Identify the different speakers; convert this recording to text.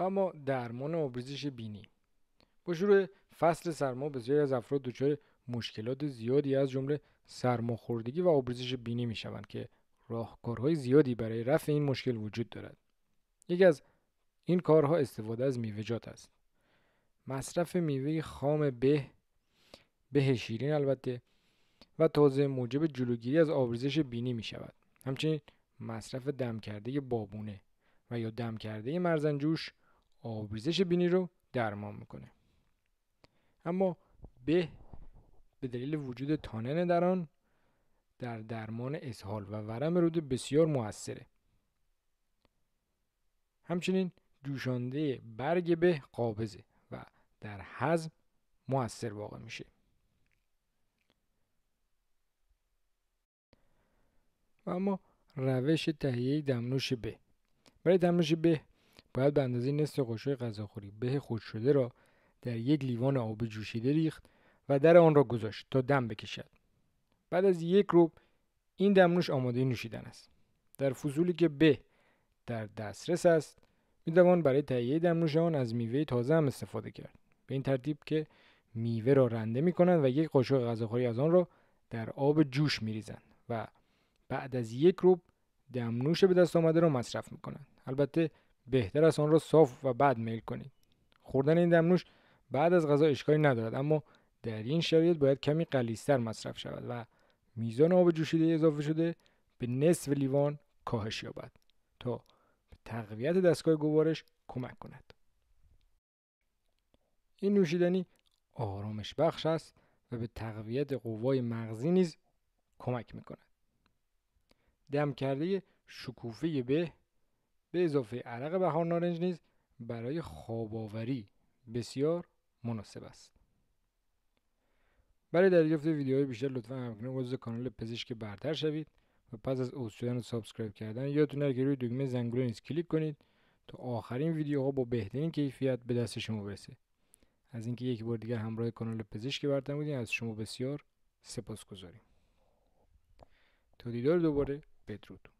Speaker 1: اما درمان آبریزش بینی با شروع فصل سرما بسیاری از افراد دچار مشکلات زیادی از جمله سرماخوردگی و آبریزش بینی میشوند که راهکارهای زیادی برای رفع این مشکل وجود دارد یکی از این کارها استفاده از میوهجات است مصرف میوه خام به به شیرین البته و تازه موجب جلوگیری از آبریزش بینی می شود همچنین مصرف دم کرده بابونه و یا دم کرده مرزنجوش آبریزش بینی رو درمان میکنه اما به به دلیل وجود تانن در آن در درمان اسهال و ورم روده بسیار موثره همچنین جوشانده برگ به قابزه و در هضم موثر واقع میشه و اما روش تهیه دمنوش به برای دمنوش به باید به اندازه نصف قاشق غذاخوری به خود شده را در یک لیوان آب جوشیده ریخت و در آن را گذاشت تا دم بکشد بعد از یک روب این دمنوش آماده نوشیدن است در فضولی که به در دسترس است میتوان برای تهیه دمنوش آن از میوه تازه هم استفاده کرد به این ترتیب که میوه را رنده می کنند و یک قاشق غذاخوری از آن را در آب جوش می ریزند و بعد از یک روب دمنوش به دست آمده را مصرف می کنند البته بهتر است آن را صاف و بعد میل کنید خوردن این دمنوش بعد از غذا اشکالی ندارد اما در این شرایط باید کمی قلیستر مصرف شود و میزان آب جوشیده اضافه شده به نصف لیوان کاهش یابد تا به تقویت دستگاه گوارش کمک کند این نوشیدنی آرامش بخش است و به تقویت قوای مغزی نیز کمک میکند دم کرده شکوفه به به اضافه عرق بهار نارنج نیز برای خواباوری بسیار مناسب است برای دریافت ویدیوهای بیشتر لطفا همکنون عضو کانال پزشک برتر شوید و پس از عضو شدن و سابسکرایب کردن یا که روی دکمه زنگوله نیز کلیک کنید تا آخرین ویدیوها با بهترین کیفیت به دست شما برسه از اینکه یک بار دیگر همراه کانال پزشک برتر بودیم از شما بسیار سپاس گذاریم تا دیدار دوباره بدرود